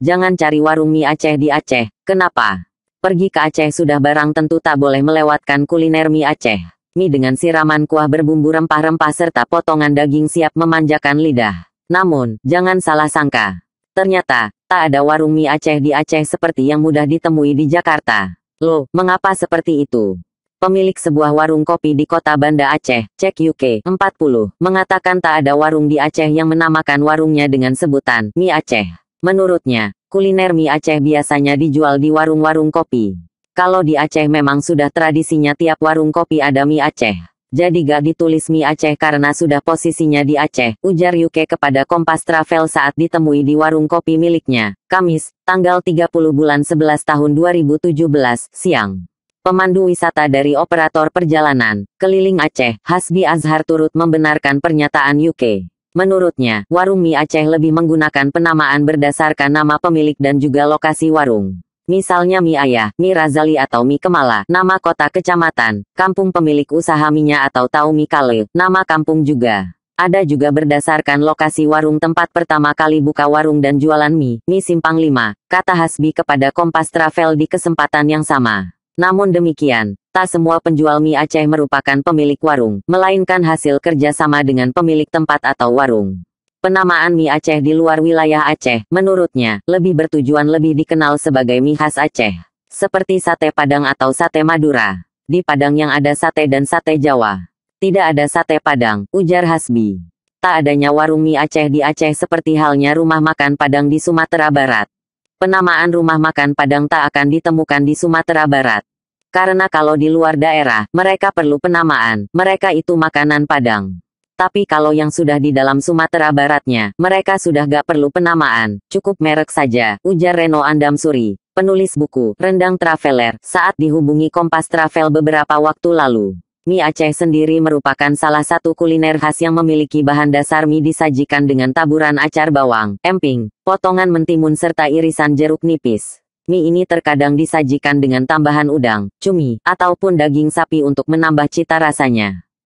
Jangan cari warung mie Aceh di Aceh. Kenapa? Pergi ke Aceh sudah barang tentu tak boleh melewatkan kuliner mie Aceh. Mie dengan siraman kuah berbumbu rempah-rempah serta potongan daging siap memanjakan lidah. Namun, jangan salah sangka. Ternyata, tak ada warung mie Aceh di Aceh seperti yang mudah ditemui di Jakarta. Loh, mengapa seperti itu? Pemilik sebuah warung kopi di kota Banda Aceh, Cek UK, 40, mengatakan tak ada warung di Aceh yang menamakan warungnya dengan sebutan mie Aceh. Menurutnya, kuliner mie Aceh biasanya dijual di warung-warung kopi. Kalau di Aceh memang sudah tradisinya tiap warung kopi ada mie Aceh. Jadi gak ditulis mie Aceh karena sudah posisinya di Aceh, ujar Yuke kepada Kompas Travel saat ditemui di warung kopi miliknya, Kamis, tanggal 30 bulan 11 tahun 2017, siang. Pemandu wisata dari operator perjalanan, keliling Aceh, Hasbi Azhar turut membenarkan pernyataan Yuke. Menurutnya, warung mie Aceh lebih menggunakan penamaan berdasarkan nama pemilik dan juga lokasi warung. Misalnya mie ayah, mie razali atau mie kemala, nama kota kecamatan, kampung pemilik usaha minya atau tau mie kale, nama kampung juga. Ada juga berdasarkan lokasi warung tempat pertama kali buka warung dan jualan mie, mie simpang Lima, kata Hasbi kepada Kompas Travel di kesempatan yang sama. Namun demikian, Tak semua penjual mie Aceh merupakan pemilik warung, melainkan hasil kerja sama dengan pemilik tempat atau warung. Penamaan mie Aceh di luar wilayah Aceh, menurutnya, lebih bertujuan lebih dikenal sebagai mie khas Aceh. Seperti sate Padang atau sate Madura. Di Padang yang ada sate dan sate Jawa. Tidak ada sate Padang, ujar Hasbi. Tak adanya warung mie Aceh di Aceh seperti halnya rumah makan Padang di Sumatera Barat. Penamaan rumah makan Padang tak akan ditemukan di Sumatera Barat. Karena kalau di luar daerah, mereka perlu penamaan, mereka itu makanan Padang. Tapi kalau yang sudah di dalam Sumatera Baratnya, mereka sudah gak perlu penamaan, cukup merek saja, ujar Reno Andam Suri, penulis buku, Rendang Traveler, saat dihubungi Kompas Travel beberapa waktu lalu. Mie Aceh sendiri merupakan salah satu kuliner khas yang memiliki bahan dasar mie disajikan dengan taburan acar bawang, emping, potongan mentimun serta irisan jeruk nipis. Mie ini terkadang disajikan dengan tambahan udang, cumi, ataupun daging sapi untuk menambah cita rasanya.